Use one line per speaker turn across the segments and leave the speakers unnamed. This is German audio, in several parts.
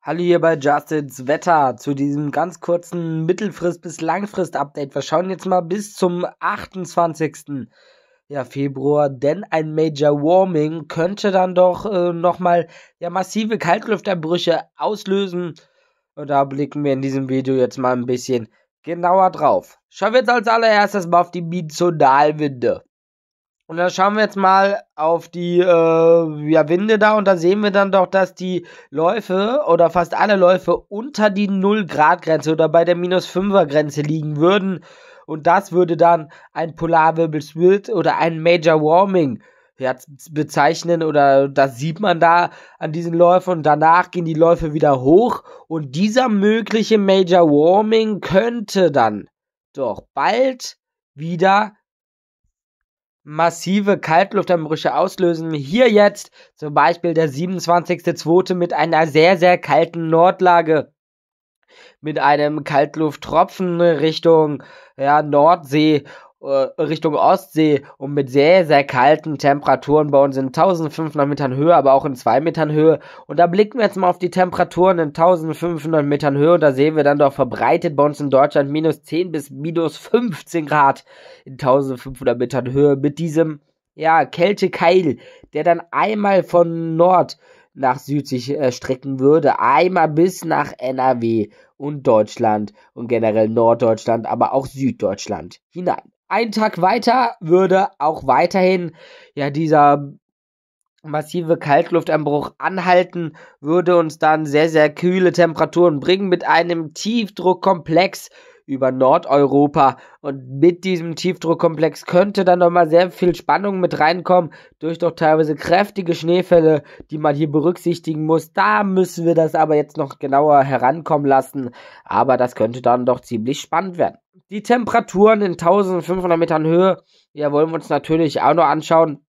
Hallo hier bei Justins Wetter zu diesem ganz kurzen Mittelfrist- bis Langfrist-Update. Wir schauen jetzt mal bis zum 28. Ja, Februar, denn ein Major Warming könnte dann doch äh, nochmal ja, massive Kaltlüfterbrüche auslösen. Und da blicken wir in diesem Video jetzt mal ein bisschen genauer drauf. Schauen wir jetzt als allererstes mal auf die Bizonalwinde. Und dann schauen wir jetzt mal auf die äh, ja, Winde da und da sehen wir dann doch, dass die Läufe oder fast alle Läufe unter die 0-Grad-Grenze oder bei der minus 5er-Grenze liegen würden. Und das würde dann ein Polarwirbelswild oder ein Major Warming ja, bezeichnen oder das sieht man da an diesen Läufen und danach gehen die Läufe wieder hoch und dieser mögliche Major Warming könnte dann doch bald wieder massive Kaltluftanbrüche auslösen. Hier jetzt zum Beispiel der 27.2. mit einer sehr, sehr kalten Nordlage. Mit einem Kaltlufttropfen Richtung ja, Nordsee äh, Richtung Ostsee und mit sehr, sehr kalten Temperaturen bei uns in 1500 Metern Höhe, aber auch in 2 Metern Höhe. Und da blicken wir jetzt mal auf die Temperaturen in 1500 Metern Höhe und da sehen wir dann doch verbreitet bei uns in Deutschland minus 10 bis minus 15 Grad in 1500 Metern Höhe mit diesem, ja, Kältekeil, der dann einmal von Nord nach Süd sich äh, würde, einmal bis nach NRW und Deutschland und generell Norddeutschland, aber auch Süddeutschland hinein einen Tag weiter würde auch weiterhin ja dieser massive Kaltluftanbruch anhalten, würde uns dann sehr, sehr kühle Temperaturen bringen mit einem Tiefdruckkomplex über Nordeuropa. Und mit diesem Tiefdruckkomplex könnte dann nochmal sehr viel Spannung mit reinkommen, durch doch teilweise kräftige Schneefälle, die man hier berücksichtigen muss. Da müssen wir das aber jetzt noch genauer herankommen lassen. Aber das könnte dann doch ziemlich spannend werden. Die Temperaturen in 1500 Metern Höhe, ja, wollen wir uns natürlich auch noch anschauen.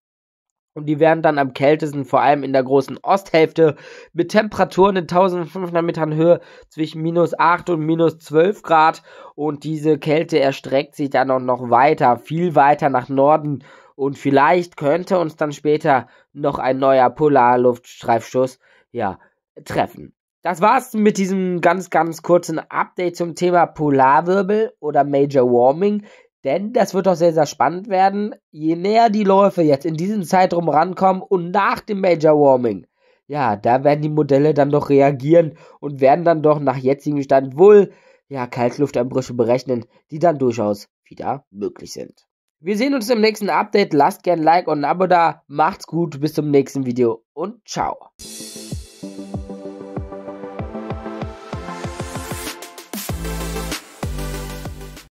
Und die werden dann am kältesten, vor allem in der großen Osthälfte, mit Temperaturen in 1500 Metern Höhe zwischen minus 8 und minus 12 Grad. Und diese Kälte erstreckt sich dann auch noch weiter, viel weiter nach Norden. Und vielleicht könnte uns dann später noch ein neuer Polarluftstreifschuss ja, treffen. Das war's mit diesem ganz, ganz kurzen Update zum Thema Polarwirbel oder Major Warming. Denn das wird doch sehr, sehr spannend werden, je näher die Läufe jetzt in diesem Zeitraum rankommen und nach dem Major Warming. Ja, da werden die Modelle dann doch reagieren und werden dann doch nach jetzigem Stand wohl, ja, Kaltluftanbrüche berechnen, die dann durchaus wieder möglich sind. Wir sehen uns im nächsten Update. Lasst gern Like und ein Abo da. Macht's gut, bis zum nächsten Video und ciao.